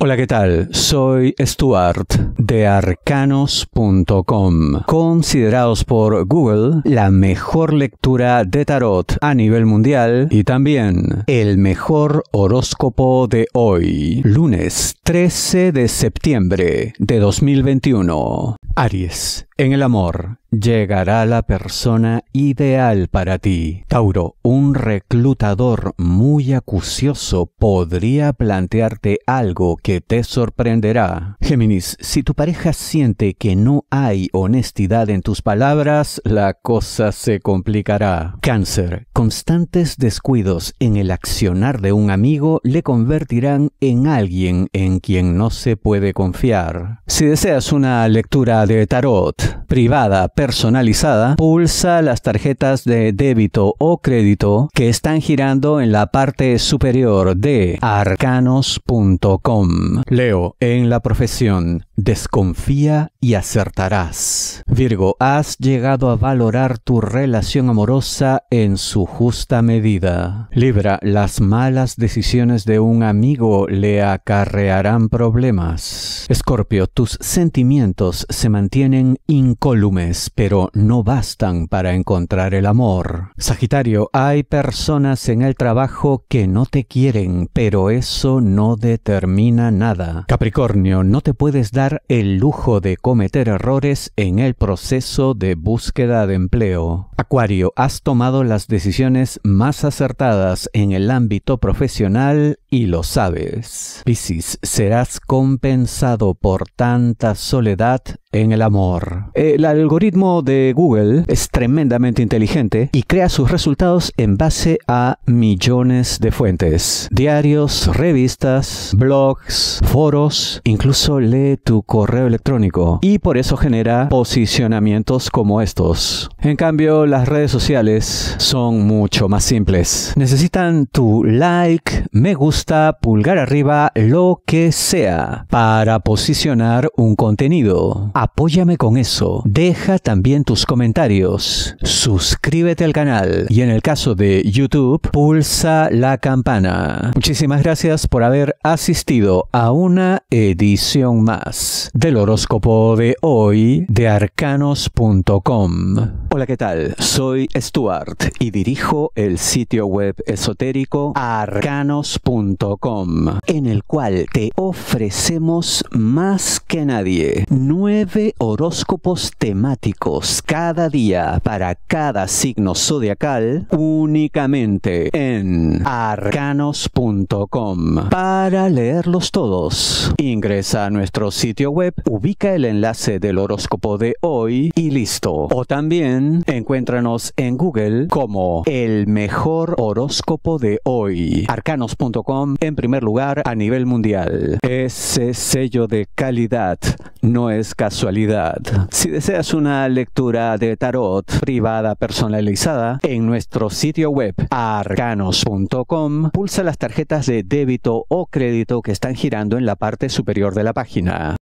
Hola, ¿qué tal? Soy Stuart de arcanos.com, considerados por Google la mejor lectura de tarot a nivel mundial y también el mejor horóscopo de hoy, lunes 13 de septiembre de 2021. Aries, en el amor, llegará la persona ideal para ti. Tauro, un reclutador muy acucioso podría plantearte algo que te sorprenderá. Géminis, si tu pareja siente que no hay honestidad en tus palabras, la cosa se complicará. Cáncer, constantes descuidos en el accionar de un amigo le convertirán en alguien en quien no se puede confiar. Si deseas una lectura de tarot privada personalizada, pulsa las tarjetas de débito o crédito que están girando en la parte superior de arcanos.com. Leo, en la profesión, desconfía y acertarás. Virgo, has llegado a valorar tu relación amorosa en su justa medida. Libra, las malas decisiones de un amigo le acarrearán problemas. Escorpio, tus sentimientos se mantienen incólumes, pero no bastan para encontrar el amor. Sagitario, hay personas en el trabajo que no te quieren, pero eso no determina nada. Capricornio, no te puedes dar el lujo de cometer errores en el proceso de búsqueda de empleo. Acuario, has tomado las decisiones más acertadas en el ámbito profesional y lo sabes. Piscis, serás compensado por tanta soledad en el amor. El algoritmo de Google es tremendamente inteligente y crea sus resultados en base a millones de fuentes. Diarios, revistas, blogs, foros, incluso lee tu correo electrónico y por eso genera posicionamientos como estos. En cambio, las redes sociales son mucho más simples. Necesitan tu like, me gusta, pulgar arriba, lo que sea para posicionar un contenido. Apóyame con eso. Deja también tus comentarios. Suscríbete al canal. Y en el caso de YouTube, pulsa la campana. Muchísimas gracias por haber asistido a una edición más del horóscopo de hoy de arcanos.com. Hola, ¿qué tal? Soy Stuart y dirijo el sitio web esotérico arcanos.com, en el cual te ofrecemos más que nadie nueve horóscopos temáticos cada día para cada signo zodiacal únicamente en arcanos.com. Para leerlos todos, ingresa a nuestro sitio web, ubica el enlace del horóscopo de hoy y listo. O también encuéntranos en Google como el mejor horóscopo de hoy. Arcanos.com en primer lugar a nivel mundial. Ese sello de calidad no es casualidad. Si deseas una lectura de tarot privada personalizada en nuestro sitio web arcanos.com, pulsa las tarjetas de débito o crédito que están girando en la parte superior de la página.